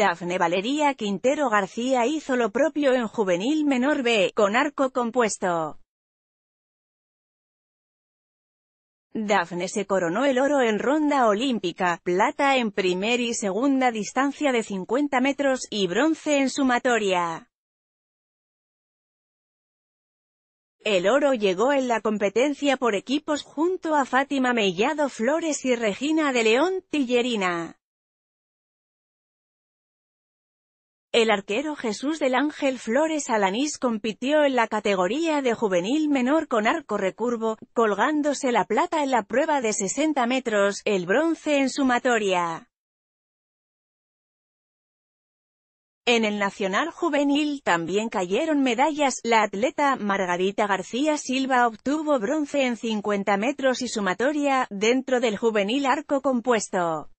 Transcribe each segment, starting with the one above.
Dafne Valeria Quintero García hizo lo propio en Juvenil Menor B, con arco compuesto. Dafne se coronó el oro en ronda olímpica, plata en primer y segunda distancia de 50 metros, y bronce en sumatoria. El oro llegó en la competencia por equipos junto a Fátima Mellado Flores y Regina de León Tillerina. El arquero Jesús del Ángel Flores Alanís compitió en la categoría de juvenil menor con arco recurvo, colgándose la plata en la prueba de 60 metros, el bronce en sumatoria. En el Nacional Juvenil también cayeron medallas, la atleta Margarita García Silva obtuvo bronce en 50 metros y sumatoria, dentro del juvenil arco compuesto.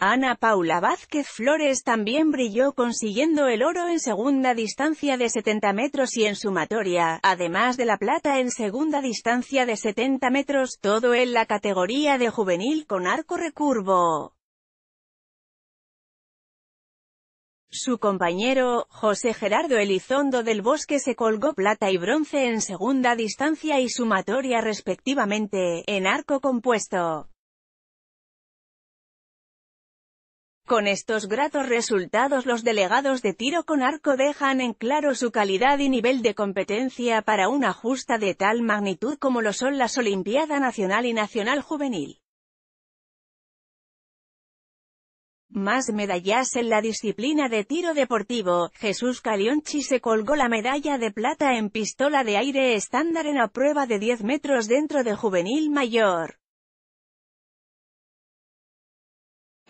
Ana Paula Vázquez Flores también brilló consiguiendo el oro en segunda distancia de 70 metros y en sumatoria, además de la plata en segunda distancia de 70 metros, todo en la categoría de juvenil con arco recurvo. Su compañero, José Gerardo Elizondo del Bosque se colgó plata y bronce en segunda distancia y sumatoria respectivamente, en arco compuesto. Con estos gratos resultados los delegados de tiro con arco dejan en claro su calidad y nivel de competencia para una justa de tal magnitud como lo son las Olimpiada Nacional y Nacional Juvenil. Más medallas en la disciplina de tiro deportivo, Jesús Calionchi se colgó la medalla de plata en pistola de aire estándar en la prueba de 10 metros dentro de juvenil mayor.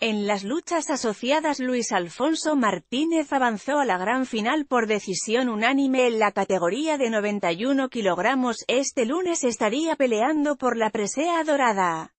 En las luchas asociadas Luis Alfonso Martínez avanzó a la gran final por decisión unánime en la categoría de 91 kilogramos, este lunes estaría peleando por la presea dorada.